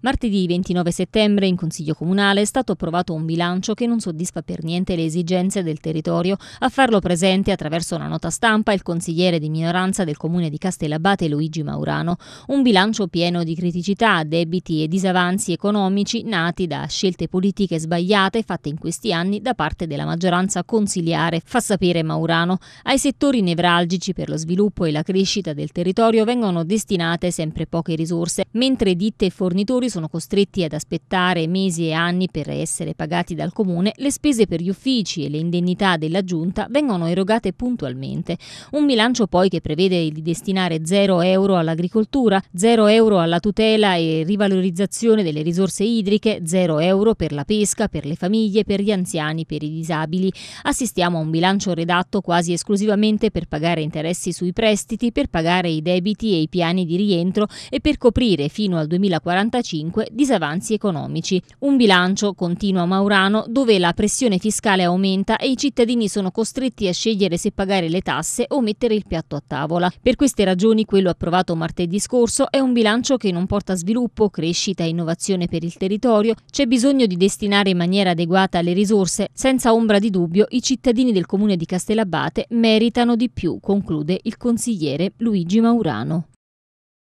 Martedì 29 settembre in Consiglio Comunale è stato approvato un bilancio che non soddisfa per niente le esigenze del territorio. A farlo presente attraverso una nota stampa il consigliere di minoranza del Comune di Castellabate Luigi Maurano. Un bilancio pieno di criticità, debiti e disavanzi economici nati da scelte politiche sbagliate fatte in questi anni da parte della maggioranza consiliare, fa sapere Maurano. Ai settori nevralgici per lo sviluppo e la crescita del territorio vengono destinate sempre poche risorse, mentre ditte e fornitori lavoratori sono costretti ad aspettare mesi e anni per essere pagati dal comune, le spese per gli uffici e le indennità della giunta vengono erogate puntualmente. Un bilancio poi che prevede di destinare 0 euro all'agricoltura, 0 euro alla tutela e rivalorizzazione delle risorse idriche, 0 euro per la pesca, per le famiglie, per gli anziani, per i disabili. Assistiamo a un bilancio redatto quasi esclusivamente per pagare interessi sui prestiti, per pagare i debiti e i piani di rientro e per coprire fino al 2045 2005 disavanzi economici. Un bilancio, continua Maurano, dove la pressione fiscale aumenta e i cittadini sono costretti a scegliere se pagare le tasse o mettere il piatto a tavola. Per queste ragioni quello approvato martedì scorso è un bilancio che non porta sviluppo, crescita e innovazione per il territorio. C'è bisogno di destinare in maniera adeguata le risorse. Senza ombra di dubbio i cittadini del comune di Castellabate meritano di più, conclude il consigliere Luigi Maurano.